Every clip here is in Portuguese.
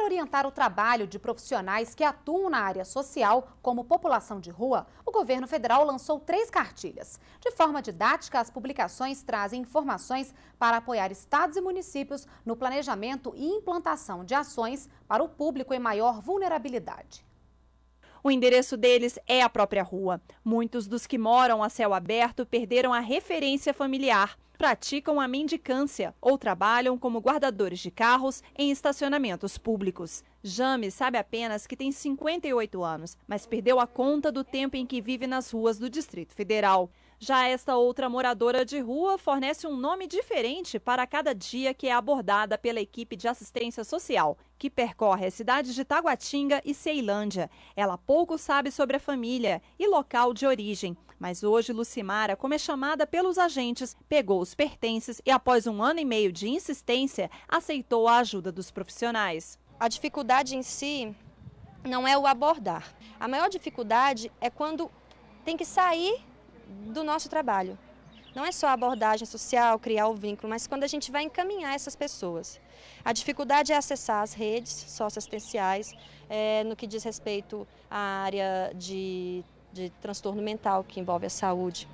Para orientar o trabalho de profissionais que atuam na área social, como população de rua, o governo federal lançou três cartilhas. De forma didática, as publicações trazem informações para apoiar estados e municípios no planejamento e implantação de ações para o público em maior vulnerabilidade. O endereço deles é a própria rua. Muitos dos que moram a céu aberto perderam a referência familiar praticam a mendicância ou trabalham como guardadores de carros em estacionamentos públicos. James sabe apenas que tem 58 anos, mas perdeu a conta do tempo em que vive nas ruas do Distrito Federal. Já esta outra moradora de rua fornece um nome diferente para cada dia que é abordada pela equipe de assistência social, que percorre as cidades de Taguatinga e Ceilândia. Ela pouco sabe sobre a família e local de origem, mas hoje Lucimara, como é chamada pelos agentes, pegou os pertences e, após um ano e meio de insistência, aceitou a ajuda dos profissionais. A dificuldade em si não é o abordar. A maior dificuldade é quando tem que sair do nosso trabalho. Não é só a abordagem social, criar o vínculo, mas quando a gente vai encaminhar essas pessoas. A dificuldade é acessar as redes socioassistenciais é, no que diz respeito à área de, de transtorno mental que envolve a saúde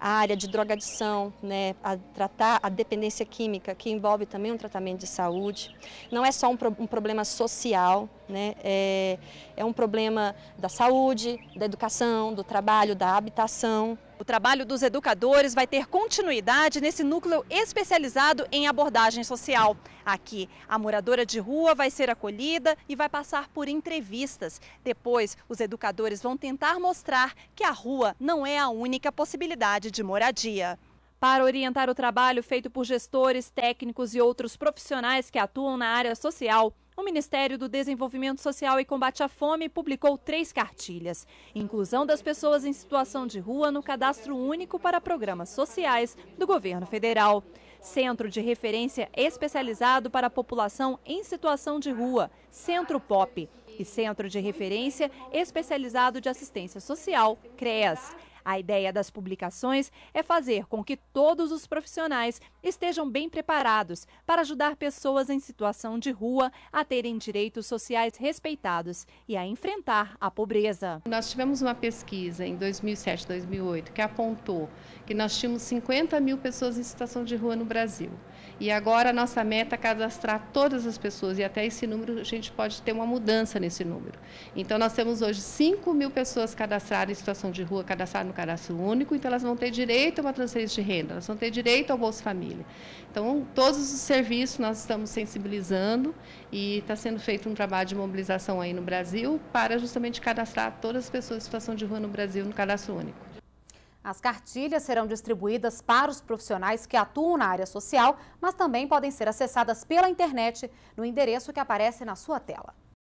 a área de drogadição, né, a tratar a dependência química, que envolve também um tratamento de saúde. Não é só um, pro, um problema social, né, é, é um problema da saúde, da educação, do trabalho, da habitação. O trabalho dos educadores vai ter continuidade nesse núcleo especializado em abordagem social. Aqui, a moradora de rua vai ser acolhida e vai passar por entrevistas. Depois, os educadores vão tentar mostrar que a rua não é a única possibilidade de moradia para orientar o trabalho feito por gestores, técnicos e outros profissionais que atuam na área social. O Ministério do Desenvolvimento Social e Combate à Fome publicou três cartilhas: Inclusão das pessoas em situação de rua no cadastro único para programas sociais do governo federal. Centro de referência especializado para a população em situação de rua, Centro POP, e Centro de referência especializado de assistência social, CREAS. A ideia das publicações é fazer com que todos os profissionais estejam bem preparados para ajudar pessoas em situação de rua a terem direitos sociais respeitados e a enfrentar a pobreza. Nós tivemos uma pesquisa em 2007, 2008 que apontou que nós tínhamos 50 mil pessoas em situação de rua no Brasil. E agora a nossa meta é cadastrar todas as pessoas, e até esse número a gente pode ter uma mudança nesse número. Então nós temos hoje 5 mil pessoas cadastradas em situação de rua, cadastradas no cadastro único, então elas vão ter direito a uma transferência de renda, elas vão ter direito ao Bolsa Família. Então, todos os serviços nós estamos sensibilizando e está sendo feito um trabalho de mobilização aí no Brasil para justamente cadastrar todas as pessoas em situação de rua no Brasil no cadastro único. As cartilhas serão distribuídas para os profissionais que atuam na área social, mas também podem ser acessadas pela internet no endereço que aparece na sua tela.